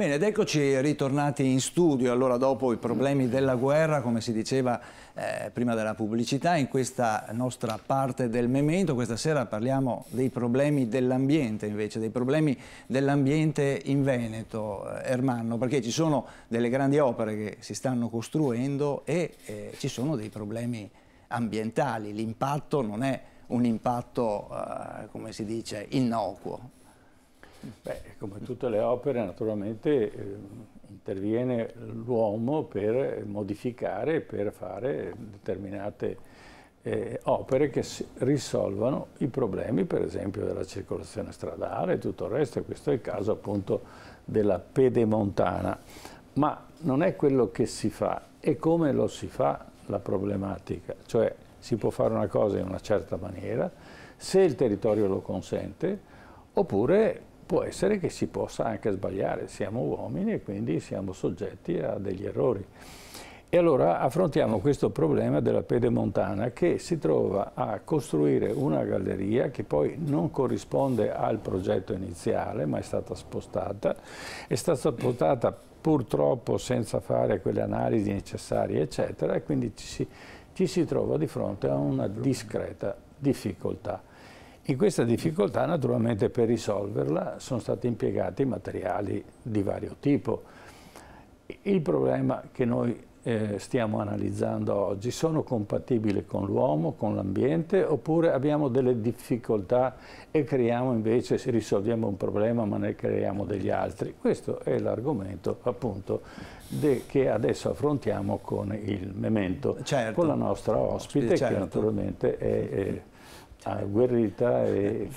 Bene, ed eccoci ritornati in studio, allora dopo i problemi della guerra, come si diceva eh, prima della pubblicità, in questa nostra parte del memento, questa sera parliamo dei problemi dell'ambiente invece, dei problemi dell'ambiente in Veneto, eh, Ermanno, perché ci sono delle grandi opere che si stanno costruendo e eh, ci sono dei problemi ambientali, l'impatto non è un impatto, eh, come si dice, innocuo. Beh, come tutte le opere naturalmente eh, interviene l'uomo per modificare, per fare determinate eh, opere che risolvano i problemi per esempio della circolazione stradale e tutto il resto, questo è il caso appunto della pedemontana. Ma non è quello che si fa, è come lo si fa la problematica, cioè si può fare una cosa in una certa maniera, se il territorio lo consente, oppure può essere che si possa anche sbagliare, siamo uomini e quindi siamo soggetti a degli errori. E allora affrontiamo questo problema della pedemontana che si trova a costruire una galleria che poi non corrisponde al progetto iniziale ma è stata spostata, è stata spostata purtroppo senza fare quelle analisi necessarie eccetera e quindi ci si, ci si trova di fronte a una discreta difficoltà. E questa difficoltà naturalmente per risolverla sono stati impiegati materiali di vario tipo. Il problema che noi eh, stiamo analizzando oggi sono compatibili con l'uomo, con l'ambiente oppure abbiamo delle difficoltà e creiamo invece, se risolviamo un problema ma ne creiamo degli altri. Questo è l'argomento appunto che adesso affrontiamo con il memento, certo. con la nostra ospite certo. che naturalmente è, è certo. Cioè, agguerrita e,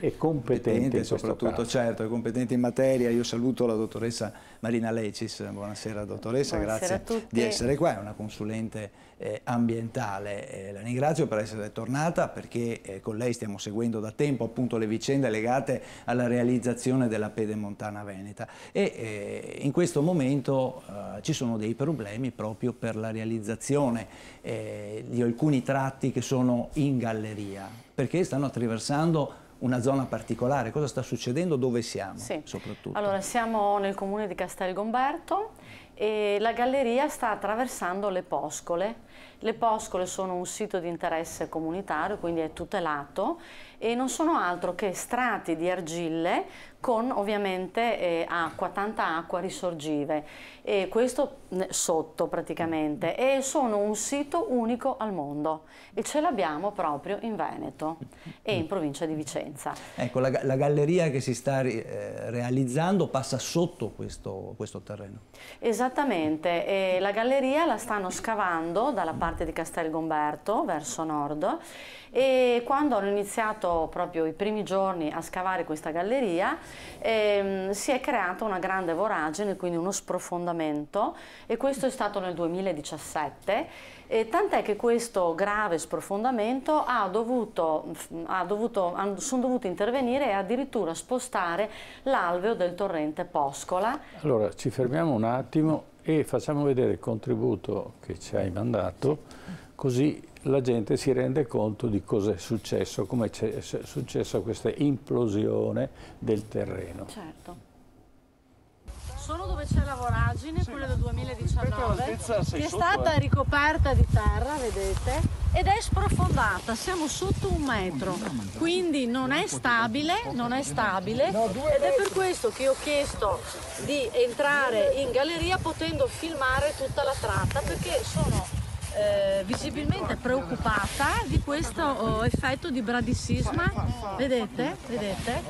eh, e competente, soprattutto, certo, è competente in materia. Io saluto la dottoressa Marina Lecis, buonasera dottoressa, buonasera grazie di essere qua, è una consulente eh, ambientale. Eh, la ringrazio per essere tornata perché eh, con lei stiamo seguendo da tempo appunto le vicende legate alla realizzazione della pedemontana veneta e eh, in questo momento eh, ci sono dei problemi proprio per la realizzazione eh, di alcuni tratti che sono in galleria perché stanno attraversando una zona particolare, cosa sta succedendo, dove siamo sì. soprattutto? Allora siamo nel comune di Castel Gomberto e la galleria sta attraversando le Poscole. Le Poscole sono un sito di interesse comunitario, quindi è tutelato e non sono altro che strati di argille con ovviamente eh, acqua, tanta acqua risorgive e questo sotto praticamente e sono un sito unico al mondo e ce l'abbiamo proprio in Veneto e in provincia di Vicenza. Ecco, la, la galleria che si sta eh, realizzando passa sotto questo, questo terreno. Esattamente Esattamente, e la galleria la stanno scavando dalla parte di Castel Gomberto verso nord e quando hanno iniziato proprio i primi giorni a scavare questa galleria ehm, si è creata una grande voragine, quindi uno sprofondamento e questo è stato nel 2017 e tant'è che questo grave sprofondamento ha dovuto, ha dovuto, sono dovuti intervenire e addirittura spostare l'alveo del torrente Poscola. Allora ci fermiamo un attimo e facciamo vedere il contributo che ci hai mandato così la gente si rende conto di cosa è successo, come è successa questa implosione del terreno. Certo solo dove c'è la voragine, sì. quella del 2019, che è stata eh. ricoperta di terra, vedete, ed è sprofondata, siamo sotto un metro, quindi non è stabile, non è stabile ed è per questo che ho chiesto di entrare in galleria potendo filmare tutta la tratta perché sono eh, visibilmente preoccupata di questo oh, effetto di bradisisma. vedete? vedete?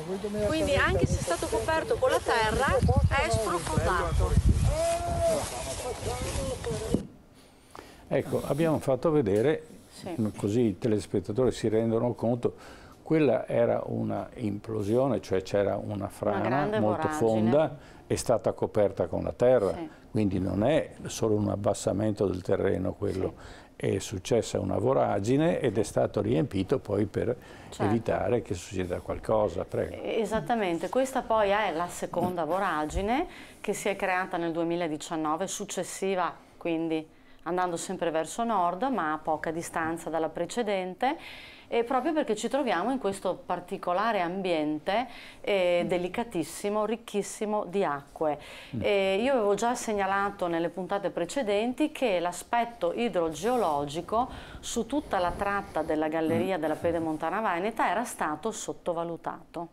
Quindi anche se è stato coperto con la terra è sprofondato. Ecco, abbiamo fatto vedere, sì. così i telespettatori si rendono conto, quella era una implosione, cioè c'era una frana una molto voragine. fonda, è stata coperta con la terra. Sì quindi non è solo un abbassamento del terreno quello, sì. è successa una voragine ed è stato riempito poi per certo. evitare che succeda qualcosa. Prego. Esattamente, questa poi è la seconda voragine che si è creata nel 2019, successiva quindi andando sempre verso nord ma a poca distanza dalla precedente eh, proprio perché ci troviamo in questo particolare ambiente eh, mm. delicatissimo, ricchissimo di acque. Eh, io avevo già segnalato nelle puntate precedenti che l'aspetto idrogeologico su tutta la tratta della galleria mm. della Pedemontana Veneta era stato sottovalutato.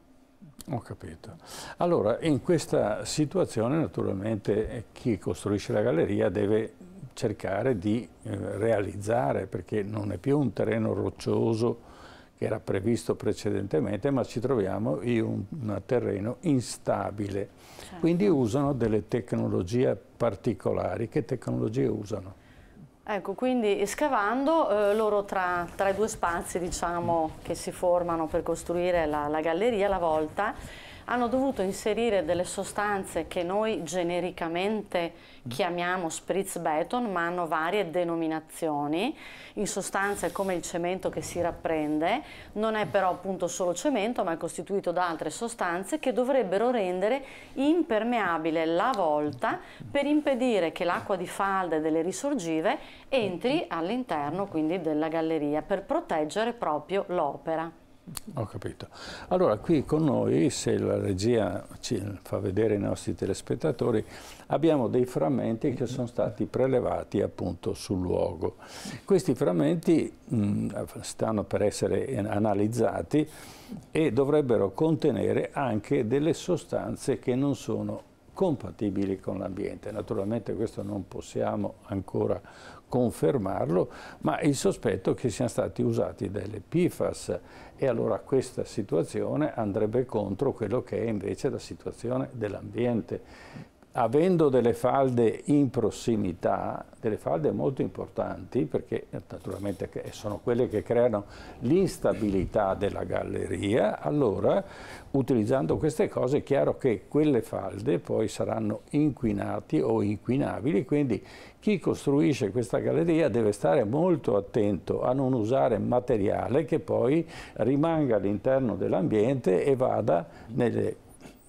Ho capito. Allora, in questa situazione naturalmente eh, chi costruisce la galleria deve cercare di eh, realizzare, perché non è più un terreno roccioso che era previsto precedentemente, ma ci troviamo in un, un terreno instabile. Certo. Quindi usano delle tecnologie particolari. Che tecnologie usano? Ecco, quindi scavando eh, loro tra, tra, i due spazi diciamo, che si formano per costruire la, la galleria, la volta, hanno dovuto inserire delle sostanze che noi genericamente chiamiamo spritz beton, ma hanno varie denominazioni, in sostanze come il cemento che si rapprende, non è però appunto solo cemento, ma è costituito da altre sostanze che dovrebbero rendere impermeabile la volta per impedire che l'acqua di falda e delle risorgive entri all'interno quindi della galleria per proteggere proprio l'opera. Ho capito. Allora, qui con noi, se la regia ci fa vedere i nostri telespettatori, abbiamo dei frammenti che sono stati prelevati appunto sul luogo. Questi frammenti mh, stanno per essere analizzati e dovrebbero contenere anche delle sostanze che non sono compatibili con l'ambiente. Naturalmente questo non possiamo ancora confermarlo, ma il sospetto è che siano stati usati delle PFAS e allora questa situazione andrebbe contro quello che è invece la situazione dell'ambiente avendo delle falde in prossimità, delle falde molto importanti, perché naturalmente sono quelle che creano l'instabilità della galleria, allora utilizzando queste cose è chiaro che quelle falde poi saranno inquinate o inquinabili, quindi chi costruisce questa galleria deve stare molto attento a non usare materiale che poi rimanga all'interno dell'ambiente e vada nelle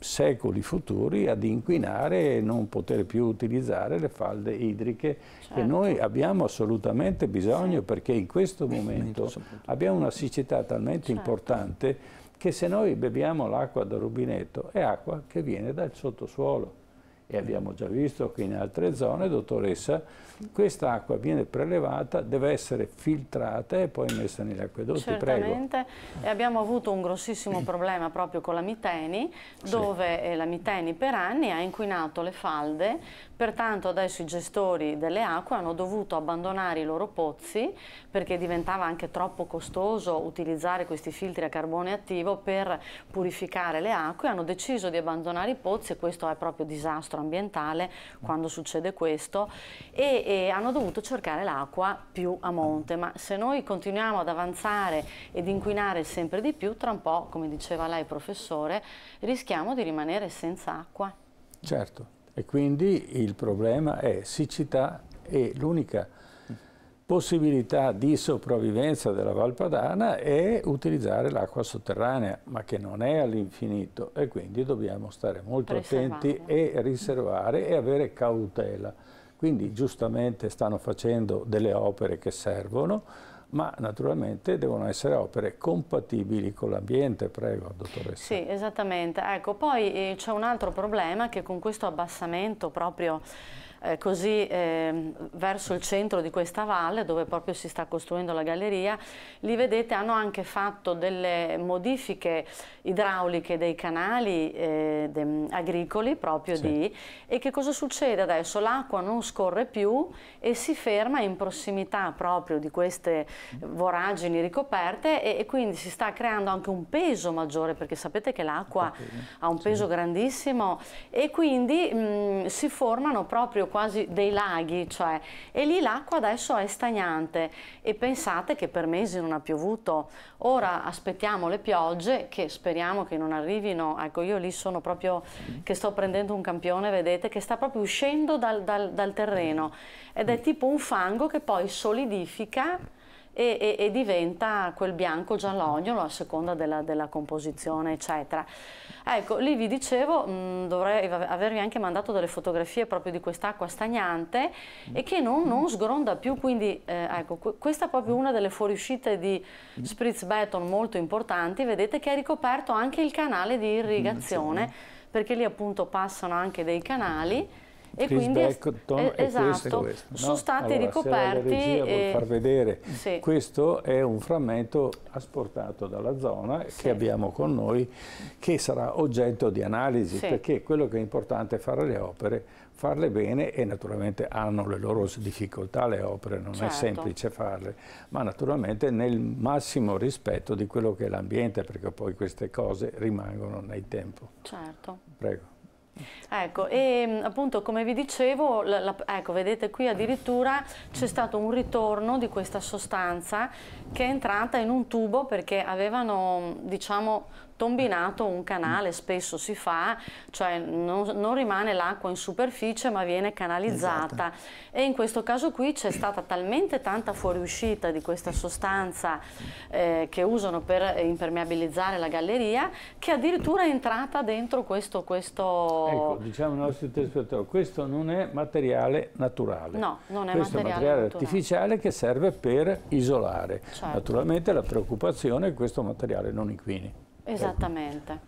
secoli futuri ad inquinare e non poter più utilizzare le falde idriche certo. che noi abbiamo assolutamente bisogno sì. perché in questo momento abbiamo una siccità talmente certo. importante che se noi beviamo l'acqua dal rubinetto è acqua che viene dal sottosuolo e abbiamo già visto che in altre zone, dottoressa, questa acqua viene prelevata, deve essere filtrata e poi messa negli acquedotti. Certamente, Prego. abbiamo avuto un grossissimo problema proprio con la Miteni, dove sì. Eh, la Miteni per anni ha inquinato le falde, pertanto adesso i gestori delle acque hanno dovuto abbandonare i loro pozzi perché diventava anche troppo costoso utilizzare questi filtri a carbone attivo per purificare le acque, hanno deciso di abbandonare i pozzi e questo è proprio disastro disastro ambientale quando succede questo e, e hanno dovuto cercare l'acqua più a monte, ma se noi continuiamo ad avanzare ed inquinare sempre di più, tra un po', come diceva lei professore, rischiamo di rimanere senza acqua. Certo, e quindi il problema è siccità e l'unica possibilità di sopravvivenza della Valpadana è utilizzare l'acqua sotterranea, ma che non è all'infinito e quindi dobbiamo stare molto attenti e riservare e avere cautela. Quindi giustamente stanno facendo delle opere che servono, ma naturalmente devono essere opere compatibili con l'ambiente, prego dottoressa. Sì, esattamente. Ecco, poi eh, c'è un altro problema che con questo abbassamento proprio eh, così eh, verso il centro di questa valle dove proprio si sta costruendo la galleria, li vedete hanno anche fatto delle modifiche idrauliche dei canali eh, de, agricoli proprio sì. lì e che cosa succede adesso? L'acqua non scorre più e si ferma in prossimità proprio di queste voragini ricoperte e, e quindi si sta creando anche un peso maggiore perché sapete che l'acqua ha un peso sì. grandissimo e quindi mh, si formano proprio quasi dei laghi, cioè, e lì l'acqua adesso è stagnante e pensate che per mesi non ha piovuto. Ora aspettiamo le piogge che speriamo che non arrivino. Ecco, io lì sono proprio che sto prendendo un campione, vedete, che sta proprio uscendo dal, dal, dal terreno ed è tipo un fango che poi solidifica e, e, e diventa quel bianco giallognolo a seconda della, della composizione eccetera. Ecco, lì vi dicevo, mh, mm, dovrei avervi anche mandato delle fotografie proprio di quest'acqua stagnante e che non, non sgronda più, quindi eh, ecco, qu questa è proprio una delle fuoriuscite di spritz beton molto importanti, vedete che è ricoperto anche il canale di irrigazione, perché lì appunto passano anche dei canali e Chris quindi Beckton eh, esatto, questo, questo no? sono stati allora, ricoperti se la e... far vedere sì. questo è un frammento asportato dalla zona sì. che abbiamo con noi che sarà oggetto di analisi sì. perché quello che è importante è fare le opere farle bene e naturalmente hanno le loro difficoltà le opere, non certo. è semplice farle, ma naturalmente nel massimo rispetto di quello che è l'ambiente, perché poi queste cose rimangono nel tempo. Certo. Prego. Ecco, e mm, appunto come vi dicevo, la, la, ecco, vedete qui addirittura c'è stato un ritorno di questa sostanza che è entrata in un tubo perché avevano, mm, diciamo, tombinato un canale, spesso si fa, cioè non, non rimane l'acqua in superficie ma viene canalizzata esatto. e in questo caso qui c'è stata talmente tanta fuoriuscita di questa sostanza eh, che usano per impermeabilizzare la galleria che addirittura è entrata dentro questo... questo... Ecco, diciamo ai nostri telespettatori, questo non è materiale naturale. No, non è questo materiale è materiale naturale. artificiale che serve per isolare. Certo. Naturalmente la preoccupazione è che questo materiale non inquini. Esattamente.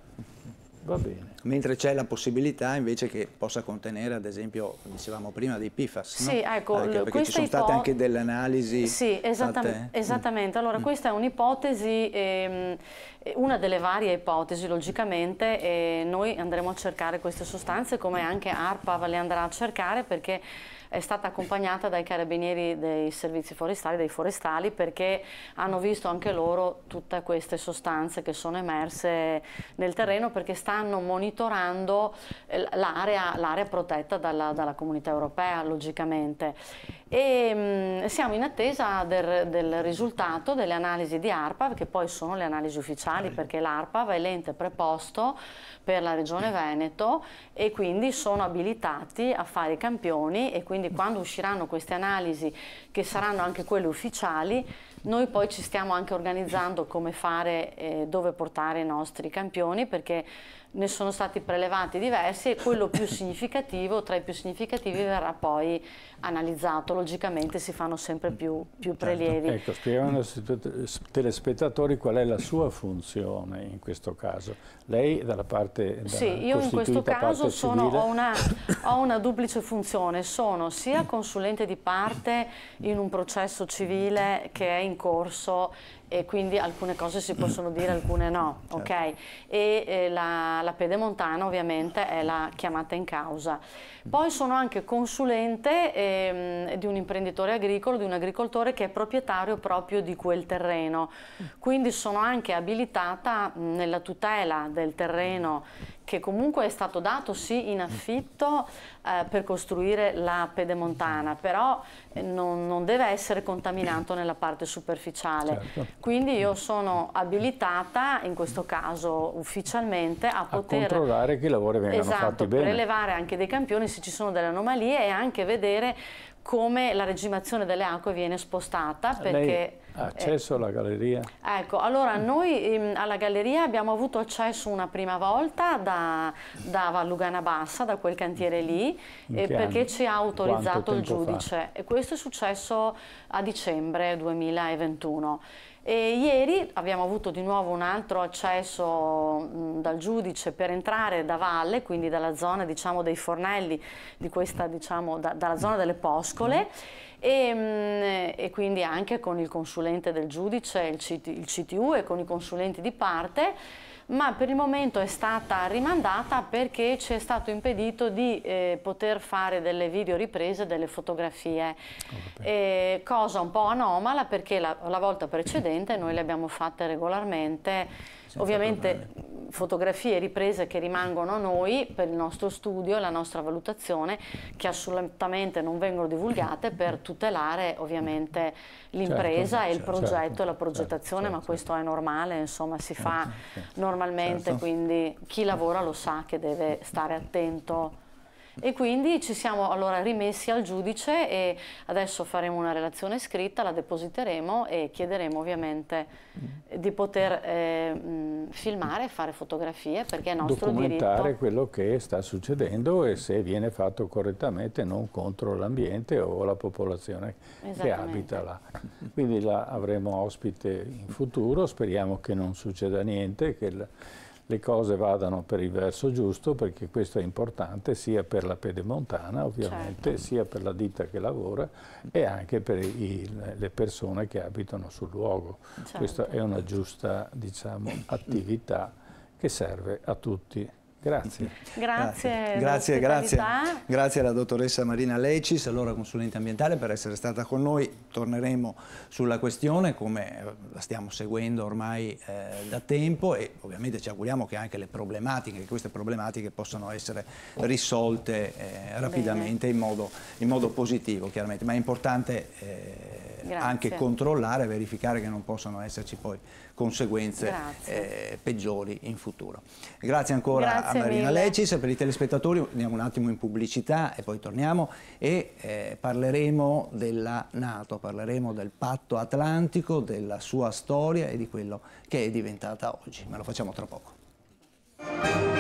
Va bene mentre c'è la possibilità invece che possa contenere ad esempio, dicevamo prima, dei PFAS. Sì, no? ecco, anche eh, perché ci sono state anche delle analisi. Sì, esattam mm. esattamente. Mm. Allora, questa è un'ipotesi, ehm, una delle varie ipotesi, logicamente, eh, noi andremo a cercare queste sostanze come anche ARPAV le andrà a cercare perché è stata accompagnata dai carabinieri dei servizi forestali, dei forestali, perché hanno visto anche loro tutte queste sostanze che sono emerse nel terreno perché stanno monitorando monitorando eh, l'area protetta dalla, dalla comunità europea logicamente e mh, mm, siamo in attesa del, del, risultato delle analisi di ARPAV che poi sono le analisi ufficiali perché l'ARPAV è l'ente preposto per la regione Veneto e quindi sono abilitati a fare i campioni e quindi quando usciranno queste analisi che saranno anche quelle ufficiali noi poi ci stiamo anche organizzando come fare, eh, dove portare i nostri campioni perché ne sono stati prelevati diversi e quello più significativo, tra i più significativi verrà poi analizzato logicamente si fanno sempre più, più certo. prelievi. Ecco, spieghiamo ai telespettatori qual è la sua funzione in questo caso. Lei dalla parte da Sì, io in questo caso sono, ho, una, ho una duplice funzione, sono sia consulente di parte in un processo civile che è in corso e quindi alcune cose si possono dire, alcune no, certo. ok? E eh, la, la pedemontana ovviamente è la chiamata in causa. Poi sono anche consulente ehm, di un imprenditore agricolo, di un agricoltore che è proprietario proprio di quel terreno, mm. quindi sono anche abilitata mh, nella tutela del terreno che comunque è stato dato sì in affitto eh, per costruire la pedemontana, però eh, non, non, deve essere contaminato nella parte superficiale. Certo. Quindi io sono abilitata, in questo caso ufficialmente, a, a poter... controllare che i lavori vengano esatto, fatti bene. prelevare anche dei campioni se ci sono delle anomalie e anche vedere come la regimazione delle acque viene spostata perché... Lei Accesso alla galleria? Ecco, allora noi ehm, alla galleria abbiamo avuto accesso una prima volta da, da Vallugana Bassa, da quel cantiere lì, eh, perché ci ha autorizzato il giudice. Fa? E questo è successo a dicembre 2021. E ieri abbiamo avuto di nuovo un altro accesso dal giudice per entrare da valle, quindi dalla zona diciamo, dei fornelli, di questa, diciamo, da, dalla zona delle poscole. E, e, quindi anche con il consulente del giudice, il, CT, il CTU e con i consulenti di parte ma per il momento è stata rimandata perché ci è stato impedito di eh, poter fare delle video riprese, delle fotografie, oh, eh, cosa un po' anomala perché la, la volta precedente noi le abbiamo fatte regolarmente ovviamente problemi. fotografie riprese che rimangono a noi per il nostro studio, la nostra valutazione, che assolutamente non vengono divulgate per tutelare ovviamente certo. l'impresa certo, e il certo. progetto certo, e la progettazione, certo, ma questo certo. è normale, insomma si fa normalmente, quindi chi lavora lo sa che deve stare attento e quindi ci siamo allora rimessi al giudice e adesso faremo una relazione scritta, la depositeremo e chiederemo ovviamente mm. di poter eh, mm, filmare e fare fotografie perché è nostro Documentare diritto. quello che sta succedendo e se viene fatto correttamente non contro l'ambiente o la popolazione che abita là. Quindi la avremo ospite in futuro, speriamo che non succeda niente, che le cose vadano per il verso giusto perché questo è importante sia per la pedemontana ovviamente, certo. sia per la ditta che lavora e anche per il, le persone che abitano sul luogo. Certo. Questa è certo. una giusta diciamo, attività che serve a tutti. Grazie. Grazie. Grazie, grazie, grazie, alla dottoressa Marina Lecis, allora consulente ambientale, per essere stata con noi. Torneremo sulla questione come eh, la stiamo seguendo ormai eh, da tempo e ovviamente ci auguriamo che anche le problematiche, queste problematiche possano essere risolte eh, rapidamente in modo, in modo, positivo, chiaramente, ma è importante... Eh, Grazie. anche controllare e verificare che non possano esserci poi conseguenze eh, peggiori in futuro. Grazie ancora Grazie a Marina mille. Lecis, per i telespettatori andiamo un attimo in pubblicità e poi torniamo e eh, parleremo della Nato, parleremo del patto atlantico, della sua storia e di quello che è diventata oggi, ma lo facciamo tra poco.